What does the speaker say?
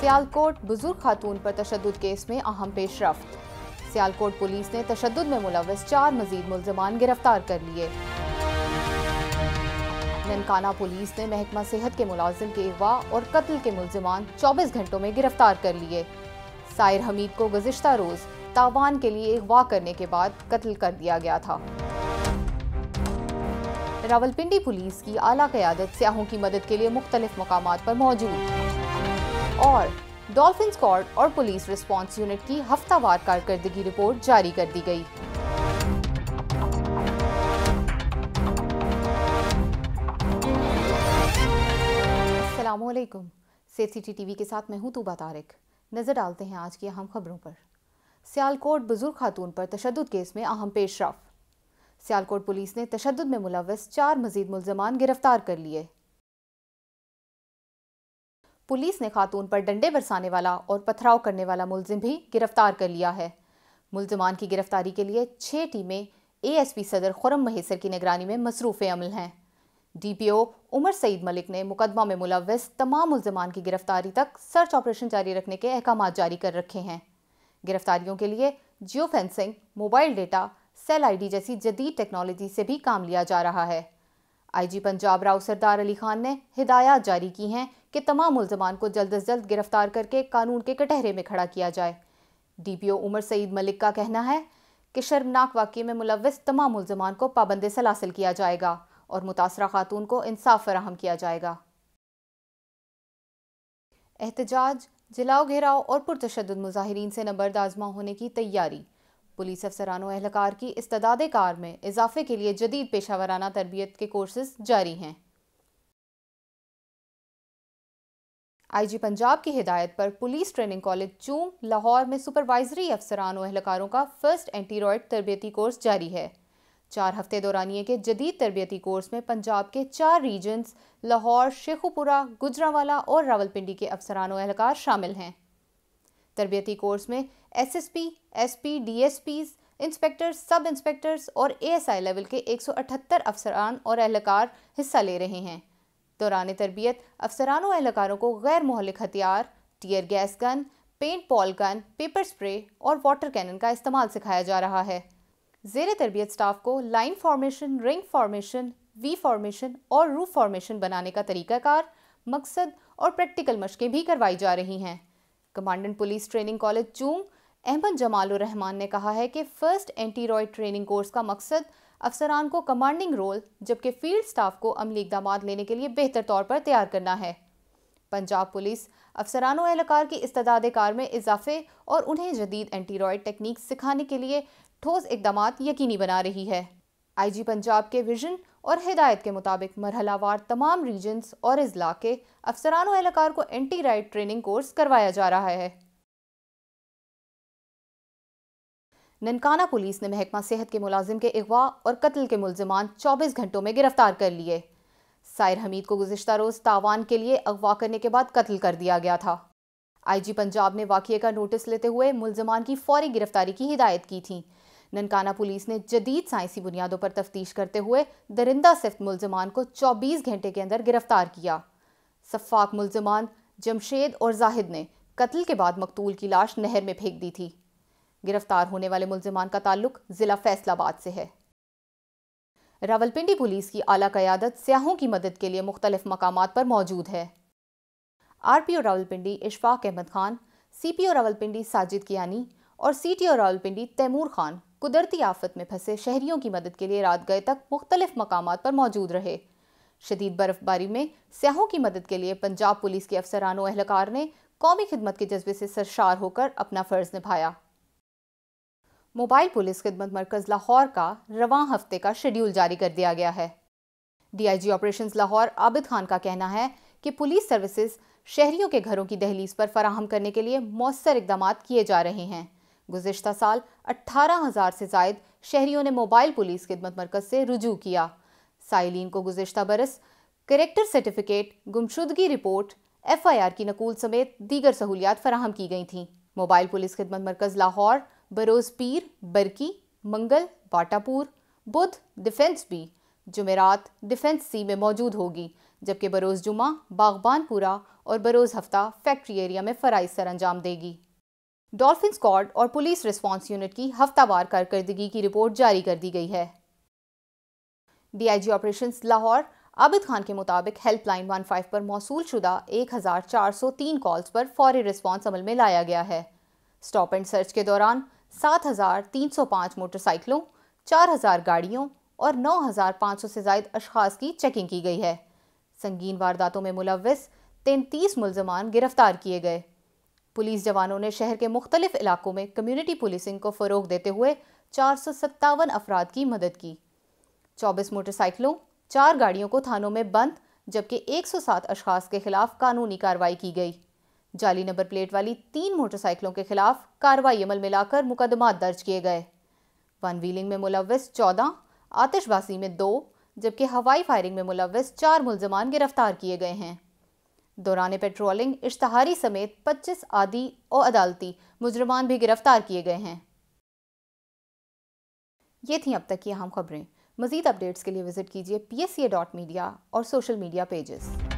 सियालकोट बुजुर्ग खातून पर तशद केस में अहम पेशरफ सियालकोट पुलिस ने तशद में मुलविस चार मजीद मुलजमान गिरफ्तार कर लिए ननकाना पुलिस ने महकमा सेहत के मुलाजिम के अगवा और कत्ल के मुलजमान चौबीस घंटों में गिरफ्तार कर लिए सायर हमीद को गुजशत रोज़ तावान के लिए अगवा करने के बाद कत्ल कर दिया गया था रावलपिंडी पुलिस की आला क्यादत सयाहों की मदद के लिए मुख्तलिफ मकाम पर मौजूद और डॉल्फिन स्कॉड और पुलिस रिस्पांस यूनिट की हफ्तावार कारकर्दगी रिपोर्ट जारी कर दी गई असलकुम सी टीवी के साथ मैं हूं तूबा तारिक नज़र डालते हैं आज की अहम खबरों पर सियालकोट बुजुर्ग खातून पर तशद केस में अहम पेशरफ सियालकोट पुलिस ने तशद में मुलवस चार मजीद मुलजमान गिरफ्तार कर लिए पुलिस ने खातून पर डंडे बरसाने वाला और पथराव करने वाला मुलजिम भी गिरफ्तार कर लिया है मुलजमान की गिरफ्तारी के लिए छह टीमें एएसपी सदर खुरम महेसर की निगरानी में मसरूफ़ अमल हैं डीपीओ उमर सईद मलिक ने मुकदमा में मुलविस तमाम मुलजमान की गिरफ्तारी तक सर्च ऑपरेशन जारी रखने के अहकाम जारी कर रखे हैं गिरफ्तारियों के लिए geo fencing mobile data cell ID जैसी जदीद टेक्नोलॉजी से भी काम लिया जा रहा है आईजी पंजाब राव सरदार अली खान ने हिदायत जारी की हैं कि तमाम मुलजमान को जल्द अज जल्द गिरफ्तार करके कानून के कटहरे में खड़ा किया जाए डीपीओ उमर सईद मलिक का कहना है कि शर्मनाक वाक्य में मुलविस तमाम मुलजमान को पाबंद सलासिल किया जाएगा और मुतासर खातून को इंसाफ फराहम किया जाएगा एहतजाज जिलाओ घेराव और पुरतशद मुजाहरीन से नबर्द आजमा होने की तैयारी पुलिस अफसरान और एहलकार की इस्तदाद कार में इजाफे के लिए जदीद पेशा वाराना तरबियत के कोर्सेज जारी हैं आईजी पंजाब की हिदायत पर पुलिस ट्रेनिंग कॉलेज चूम लाहौर में सुपरवाइजरी अफसरान अहलकारों एहलकारों का फर्स्ट एंटीरॉयड तरबियती कोर्स जारी है चार हफ्ते दौरानिए के जदीद तरबियती कोर्स में पंजाब के चार रीजन्स लाहौर शेखुपुरा गुजरावाला और रावलपिंडी के अफसरान अहलकार एहलकार शामिल हैं तरबियती कोर्स में S S P S P D S Ps inspectors sub inspectors और ए एस आई लेवल के एक सौ अठहत्तर अफसरान और एहलकार हिस्सा ले रहे हैं दौरान तरबियत अफसरानों एहलकारों को गैर महलिक हथियार tear gas gun paintball gun pepper spray और वाटर कैनन का इस्तेमाल सिखाया जा रहा है जेर तरबियत स्टाफ को line formation ring formation V formation और रूफ फॉर्मेशन बनाने का तरीकाकार मकसद और प्रैक्टिकल मशकें भी करवाई जा रही हैं commandant police training college Chung Ahmad Jamal ने कहा है कि फ़र्स्ट एंटी ट्रेनिंग कोर्स का मकसद अफसरान को कमांडिंग रोल जबकि फील्ड स्टाफ को अमली इकदाम लेने के लिए बेहतर तौर पर तैयार करना है पंजाब पुलिस अफसरान एहलकार की इस्ताद कार में इजाफे और उन्हें जदीद एंटीरॉयड टेक्निक सिखाने के लिए ठोस इकदाम यकीनी बना रही है आईजी पंजाब के विजन और हिदायत के मुताबिक मरहलावार तमाम रीजन्स और अजला के अफसरान एहलकार को एंटी राइड ट्रेनिंग कोर्स करवाया जा रहा है ननकाना पुलिस ने महकमा सेहत के मुलाजिम के अगवा और कत्ल के मुलजमान 24 घंटों में गिरफ्तार कर लिए सायर हमीद को गुजशत रोज़ तावान के लिए अगवा करने के बाद कत्ल कर दिया गया था आईजी पंजाब ने वाक़े का नोटिस लेते हुए मुलजमान की फौरी गिरफ्तारी की हिदायत की थी ननकाना पुलिस ने जदीद साइंसी बुनियादों पर तफ्तीश करते हुए दरिंदा सिफ्त मुलजमान को 24 घंटे के अंदर गिरफ्तार किया सफाक मुलजमान जमशेद और जाहिद ने कत्ल के बाद मकतूल की लाश नहर में फेंक दी थी गिरफ्तार होने वाले मुलजिमान का ताल्लुक जिला फैसलाबाद से है रावलपिंडी पुलिस की आला क्यादत सयाहों की मदद के लिए मुख्तलिफ मकाम पर मौजूद है R P O Rawalpindi Ishfaq Ahmad Khan C P O Rawalpindi Sajid Kiyani और C T O Rawalpindi Taimur Khan कुदरती आफत में फंसे शहरियों की मदद के लिए रात गए तक मुख्तलिफ मकाम पर मौजूद रहे शदीद बर्फबारी में सयाहों की मदद के लिए पंजाब पुलिस के अफसरान अहलकार ने कौमी खिदमत के जज्बे से सरशार होकर अपना फ़र्ज़ निभाया मोबाइल पुलिस खिदमत मरकज़ लाहौर का रवान हफ्ते का शेड्यूल जारी कर दिया गया है डीआईजी ऑपरेशंस लाहौर आबिद खान का कहना है कि पुलिस सर्विसेज शहरियों के घरों की दहलीज पर फराहम करने के लिए मौसर इकदाम किए जा रहे हैं गुजशत साल अट्ठारह हज़ार से जायद शहरियों ने मोबाइल पुलिस खिदमत मरकज़ से रुजू किया साइलिन को गुजशत बरस करेक्टर सर्टिफिकेट गुमशुदगी रिपोर्ट एफ आई आर की नकूल समेत दीगर सहूलियात फराहम की गई थीं मोबाइल पुलिस खिदमत मरकज़ लाहौर बरोज़ पीर बरकी मंगल बाटापुर बुध डिफेंस बी जुमेरात डिफेंस सी में मौजूद होगी जबकि बरोज़ जुमा बागबानपुरा और बरोज़ हफ्ता फैक्ट्री एरिया में फ़राइज सर अंजाम देगी डॉल्फिन स्क्वाड और पुलिस रिस्पांस यूनिट की हफ्तावार कारकर्दगी की रिपोर्ट जारी कर दी गई है डीआईजी ऑपरेशंस लाहौर आबिद खान के मुताबिक हेल्पलाइन 15 पर मौसू शुदा 1403 कॉल्स पर फौरी रिस्पांस अमल में लाया गया है स्टॉप एंड सर्च के दौरान 7,305 मोटरसाइकिलों 4,000 गाड़ियों और 9,500 से जायद अशखाज की चेकिंग की गई है संगीन वारदातों में मुलविस तैंतीस मुलजमान गिरफ्तार किए गए पुलिस जवानों ने शहर के मुख्तलिफ इलाकों में कम्यूनिटी पुलिसिंग को फ़रोग देते हुए चार सौ सत्तावन अफराद की मदद की चौबीस मोटरसाइकिलों चार गाड़ियों को थानों में बंद जबकि एक सौ सात अशखाज के खिलाफ कानूनी कार्रवाई की गई जाली नंबर प्लेट वाली तीन मोटरसाइकिलों के खिलाफ कार्रवाई अमल में लाकर मुकदमा दर्ज किए गए वन व्हीलिंग में मुलविस चौदह आतिशबाजी में दो जबकि हवाई फायरिंग में मुलविस चार मुलजमान गिरफ्तार किए गए हैं दौरान पेट्रोलिंग इश्तहारी समेत 25 आदि और अदालती मुजरमान भी गिरफ्तार किए गए हैं ये थी अब तक की अहम खबरें मजीद अपडेट्स के लिए विजिट कीजिए P S C dot media और सोशल मीडिया पेजेस